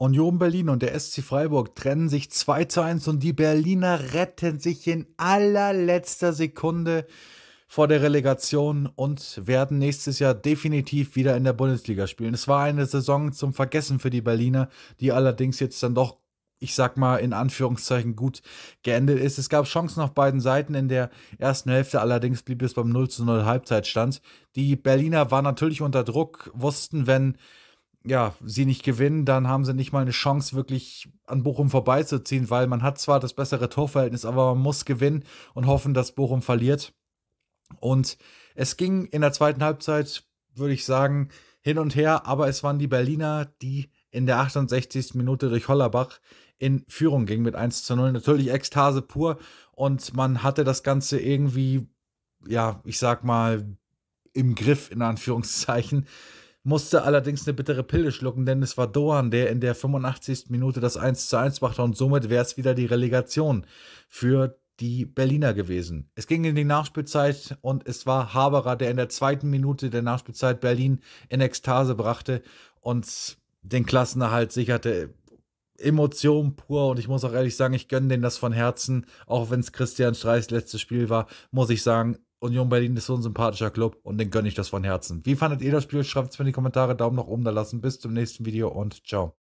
Union Berlin und der SC Freiburg trennen sich 2 zu 1 und die Berliner retten sich in allerletzter Sekunde vor der Relegation und werden nächstes Jahr definitiv wieder in der Bundesliga spielen. Es war eine Saison zum Vergessen für die Berliner, die allerdings jetzt dann doch ich sag mal in Anführungszeichen gut geendet ist. Es gab Chancen auf beiden Seiten in der ersten Hälfte, allerdings blieb es beim 0 zu 0 Halbzeitstand. Die Berliner waren natürlich unter Druck, wussten, wenn ja, sie nicht gewinnen, dann haben sie nicht mal eine Chance, wirklich an Bochum vorbeizuziehen, weil man hat zwar das bessere Torverhältnis, aber man muss gewinnen und hoffen, dass Bochum verliert. Und es ging in der zweiten Halbzeit, würde ich sagen, hin und her, aber es waren die Berliner, die in der 68. Minute durch Hollerbach in Führung gingen mit 1 zu 0. Natürlich Ekstase pur und man hatte das Ganze irgendwie, ja, ich sag mal, im Griff in Anführungszeichen musste allerdings eine bittere Pille schlucken, denn es war Dohan, der in der 85. Minute das 1:1 machte und somit wäre es wieder die Relegation für die Berliner gewesen. Es ging in die Nachspielzeit und es war Haberer, der in der zweiten Minute der Nachspielzeit Berlin in Ekstase brachte und den Klassenerhalt sicherte. Emotion pur und ich muss auch ehrlich sagen, ich gönne denen das von Herzen, auch wenn es Christian Streichs letztes Spiel war, muss ich sagen, Union Berlin ist so ein sympathischer Club und den gönne ich das von Herzen. Wie fandet ihr das Spiel? Schreibt es mir in die Kommentare, Daumen nach oben da lassen. Bis zum nächsten Video und ciao.